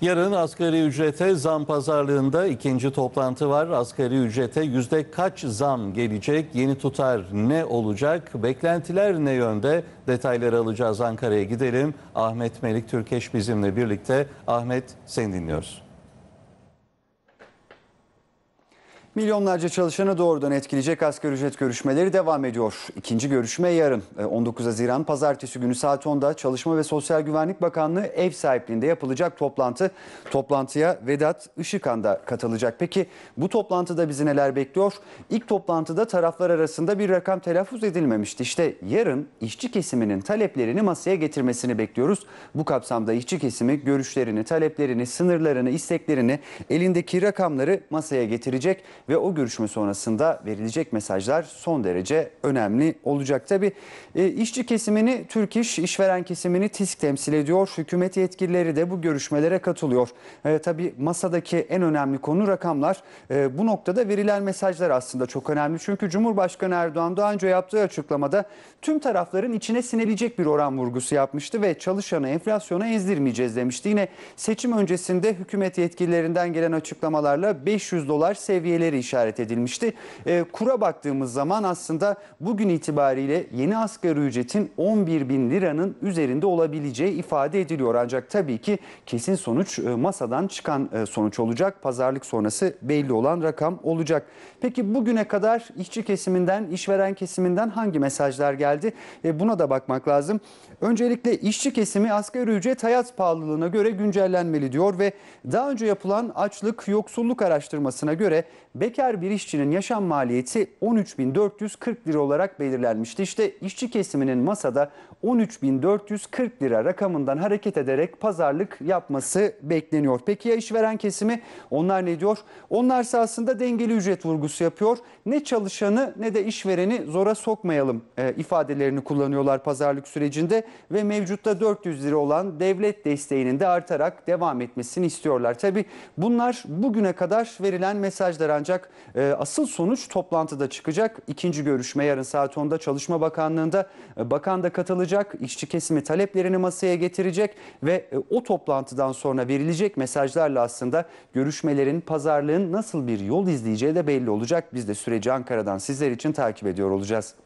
Yarın asgari ücrete zam pazarlığında ikinci toplantı var. Asgari ücrete yüzde kaç zam gelecek, yeni tutar ne olacak, beklentiler ne yönde detayları alacağız Ankara'ya gidelim. Ahmet Melik Türkeş bizimle birlikte. Ahmet sen dinliyoruz. Milyonlarca çalışanı doğrudan etkileyecek asgari ücret görüşmeleri devam ediyor. İkinci görüşme yarın 19 e, Haziran Pazartesi günü saat 10'da Çalışma ve Sosyal Güvenlik Bakanlığı ev sahipliğinde yapılacak toplantı. Toplantıya Vedat Işıkan da katılacak. Peki bu toplantıda bizi neler bekliyor? İlk toplantıda taraflar arasında bir rakam telaffuz edilmemişti. İşte yarın işçi kesiminin taleplerini masaya getirmesini bekliyoruz. Bu kapsamda işçi kesimi görüşlerini, taleplerini, sınırlarını, isteklerini, elindeki rakamları masaya getirecek ve o görüşme sonrasında verilecek mesajlar son derece önemli olacak. Tabi e, işçi kesimini Türk İş, işveren kesimini TİSK temsil ediyor. Hükümet yetkilileri de bu görüşmelere katılıyor. E, Tabi masadaki en önemli konu rakamlar. E, bu noktada verilen mesajlar aslında çok önemli. Çünkü Cumhurbaşkanı Erdoğan daha önce yaptığı açıklamada tüm tarafların içine sinebilecek bir oran vurgusu yapmıştı ve çalışanı enflasyona ezdirmeyeceğiz demişti. Yine seçim öncesinde hükümet yetkililerinden gelen açıklamalarla 500 dolar seviyeleri bölgelere işaret edilmişti. E, kura baktığımız zaman aslında bugün itibariyle yeni asgari ücretin 11 bin liranın üzerinde olabileceği ifade ediliyor. Ancak tabii ki kesin sonuç e, masadan çıkan e, sonuç olacak. Pazarlık sonrası belli olan rakam olacak. Peki bugüne kadar işçi kesiminden, işveren kesiminden hangi mesajlar geldi? E, buna da bakmak lazım. Öncelikle işçi kesimi asgari ücret hayat pahalılığına göre güncellenmeli diyor ve daha önce yapılan açlık yoksulluk araştırmasına göre Bekar bir işçinin yaşam maliyeti 13.440 lira olarak belirlenmişti. İşte işçi kesiminin masada 13.440 lira rakamından hareket ederek pazarlık yapması bekleniyor. Peki ya işveren kesimi? Onlar ne diyor? Onlar aslında dengeli ücret vurgusu yapıyor. Ne çalışanı ne de işvereni zora sokmayalım e, ifadelerini kullanıyorlar pazarlık sürecinde ve mevcutta 400 lira olan devlet desteğinin de artarak devam etmesini istiyorlar. Tabi bunlar bugüne kadar verilen mesajlar ancak olacak. Ee, asıl sonuç toplantıda çıkacak. İkinci görüşme yarın saat 10'da Çalışma Bakanlığı'nda ee, bakan da katılacak. İşçi kesimi taleplerini masaya getirecek ve e, o toplantıdan sonra verilecek mesajlarla aslında görüşmelerin, pazarlığın nasıl bir yol izleyeceği de belli olacak. Biz de süreci Ankara'dan sizler için takip ediyor olacağız.